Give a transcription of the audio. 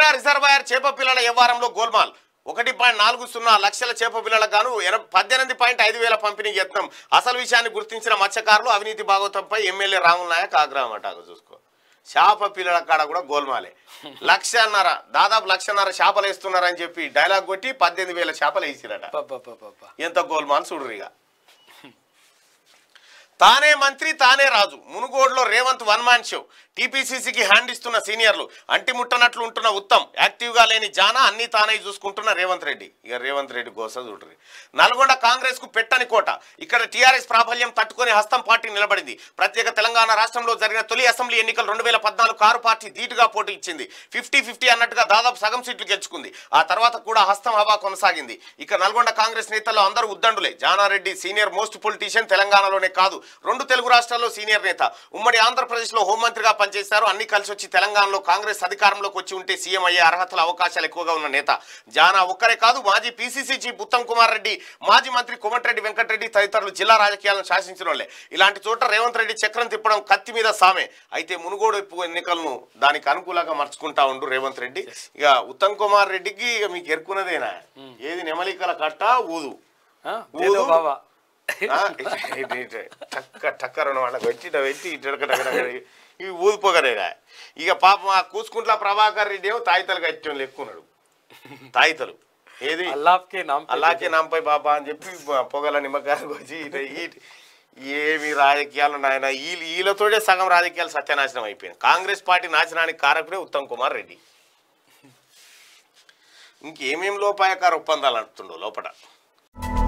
China reservoir చేప పిల్లల వ్యవహారంలో గోల్మాల్ ఒకటి పాయింట్ నాలుగు సున్నా లక్షల చేప పిల్లలకు గాను పద్దెనిమిది పాయింట్ ఐదు వేల పంపిణీ యత్నం అసలు విషయాన్ని గుర్తించిన మత్స్యకారులు అవినీతి భాగవతంపై ఎమ్మెల్యే రాహుల్ నాయక్ ఆగ్రహం అటాకు చూసుకో చేప పిల్లల కాడ కూడా గోల్మాలే లక్షన్నర దాదాపు లక్షన్నర చేపలు వేస్తున్నారని చెప్పి డైలాగ్ కొట్టి పద్దెనిమిది వేల చేపలు వేసిరట ఎంత గోల్మాల్ చూడరు తానే మంత్రి తానే రాజు మునుగోడులో రేవంత్ వన్ మ్యాన్ షో టీపీసీసీకి హ్యాండ్ ఇస్తున్న సీనియర్లు అంటిముట్టనట్లు ఉంటున్న ఉత్తమ్ యాక్టివ్గా లేని జానా అన్ని తానే చూసుకుంటున్న రేవంత్ రెడ్డి ఇక రేవంత్ రెడ్డి గోస చూడరు నల్గొండ కాంగ్రెస్కు పెట్టని కోట ఇక్కడ టీఆర్ఎస్ ప్రాబల్యం తట్టుకుని హస్తం పార్టీ నిలబడింది ప్రత్యేక తెలంగాణ రాష్ట్రంలో జరిగిన తొలి అసెంబ్లీ ఎన్నికలు రెండు వేల పద్నాలుగు కారు పార్టీ ధీటుగా పోటీ ఇచ్చింది ఫిఫ్టీ ఫిఫ్టీ అన్నట్టుగా దాదాపు సగం సీట్లు గెలుచుకుంది ఆ తర్వాత కూడా హస్తం హవా కొనసాగింది ఇక నల్గొండ కాంగ్రెస్ నేతల్లో అందరూ ఉద్దండులే జానారెడ్డి సీనియర్ మోస్ట్ పొలిటీషియన్ తెలంగాణలోనే కాదు రెండు తెలుగు రాష్ట్రాల్లో సీనియర్ నేత ఉమ్మడి ఆంధ్రప్రదేశ్లో హోంమంత్రిగా పనిచేశారు అన్ని కలిసి వచ్చి తెలంగాణలో కాంగ్రెస్ అధికారంలోకి వచ్చి ఉంటే సీఎం అయ్యే అర్హతల అవకాశాలు ఎక్కువగా ఉన్న నేత జానా ఒక్కరే కాదు మాజీ పీసీసీ చీఫ్ ఉత్తమ్ కుమార్ రెడ్డి మాజీ మంత్రి కోమటిరెడ్డి వెంకటరెడ్డి తదితరులు జిల్లా రాజకీయాలను శాసించిన వాళ్ళే ఇలాంటి చోట రేవంత్ రెడ్డి చక్రం తిప్పడం కత్తి మీద సామే అయితే మునుగోడు ఎన్నికలను దానికి అనుకూలంగా మర్చుకుంటా ఉండు రేవంత్ రెడ్డి ఇక ఉత్తమ్ కుమార్ రెడ్డికి ఇక మీకు ఎరుకున్నదేనా hmm. ఏది నెమలికల కట్ట ఊదు ఊదు బాబా టక్క టక్క వాళ్ళకి వచ్చి వచ్చి ఇవి ఇక పాపం ఆ కూసుకుంట్ల ప్రభాకర్ రెడ్డి ఏమో తాయితలు కట్టడం ఎక్కున్నాడు తాయితలు ఏది అల్లాకే నాంపై బాబా అని చెప్పి పొగల నిమ్మకాయలకు వచ్చి ఏమి రాజకీయాలు నాయన వీళ్ళతోటే సగం రాజకీయాలు సత్యనాశనం అయిపోయింది కాంగ్రెస్ పార్టీ నాశనానికి కారకుడే ఉత్తమ్ కుమార్ రెడ్డి ఇంకేమేమి లోపాయకార ఒప్పందాలు అంటుండో లోపల